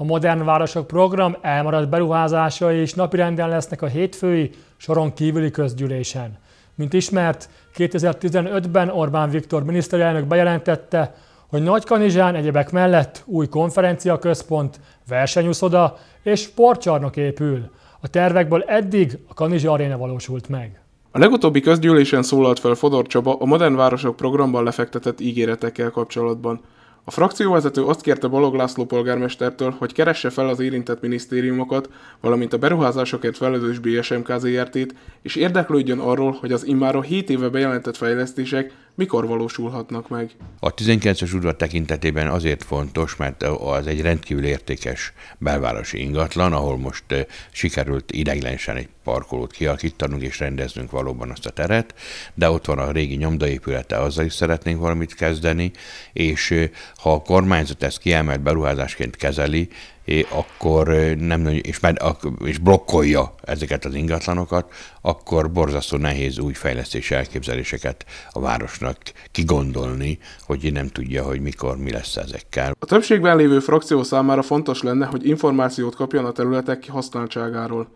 A Modern Városok program elmaradt beruházásai és napirenden lesznek a hétfői soron kívüli közgyűlésen. Mint ismert, 2015-ben Orbán Viktor miniszterelnök bejelentette, hogy Nagykanizsán egyebek mellett új konferenciaközpont, versenyuszoda és sportcsarnok épül. A tervekből eddig a Kanizsa aréna valósult meg. A legutóbbi közgyűlésen szólalt fel Fodor Csaba a Modern Városok programban lefektetett ígéretekkel kapcsolatban. A frakcióvezető azt kérte Balog László polgármestertől, hogy keresse fel az érintett minisztériumokat, valamint a beruházásokért felelős BSMK t és érdeklődjön arról, hogy az immáron 7 éve bejelentett fejlesztések mikor valósulhatnak meg? A 19-es udvar tekintetében azért fontos, mert az egy rendkívül értékes belvárosi ingatlan, ahol most eh, sikerült ideiglenesen egy parkolót kialakítanunk és rendeznünk valóban azt a teret, de ott van a régi nyomdaépülete, azzal is szeretnénk valamit kezdeni, és eh, ha a kormányzat ezt kiemelt beruházásként kezeli, eh, akkor nem és, med, és blokkolja ezeket az ingatlanokat, akkor borzasztó nehéz új fejlesztési elképzeléseket a város politikusnak kigondolni, hogy nem tudja, hogy mikor mi lesz ezekkel. A többségben lévő frakció számára fontos lenne, hogy információt kapjon a területek kihasználtságáról.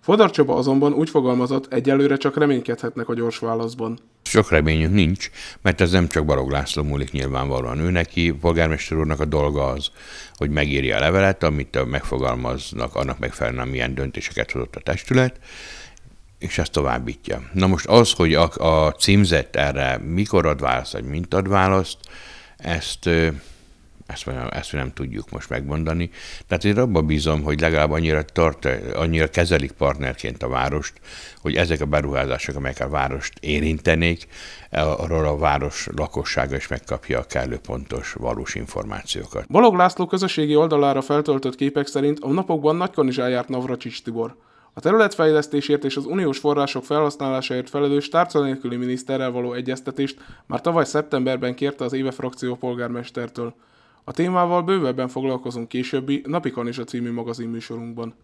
Fodor Csaba azonban úgy fogalmazott, egyelőre csak reménykedhetnek a gyors válaszban. Sok reményünk nincs, mert ez nem csak Barog László múlik nyilvánvalóan ő neki, polgármester úrnak a dolga az, hogy megírja a levelet, amit megfogalmaznak, annak megfelelően milyen döntéseket hozott a testület, és ezt továbbítja. Na most az, hogy a, a címzett erre mikor ad választ, vagy mint ad választ, ezt, ezt, nem, ezt nem tudjuk most megmondani. Tehát én abban bízom, hogy legalább annyira, tart, annyira kezelik partnerként a várost, hogy ezek a beruházások, amelyek a várost érintenék, e, arról a város lakossága is megkapja a kellő pontos, valós információkat. Balog László közösségi oldalára feltöltött képek szerint a napokban nagykon is eljárt Navracsics Tibor. A területfejlesztésért és az uniós források felhasználásáért felelős tárca nélküli miniszterrel való egyeztetést már tavaly szeptemberben kérte az éve frakció polgármestertől. A témával bővebben foglalkozunk későbbi Napikon is a című magazin műsorunkban.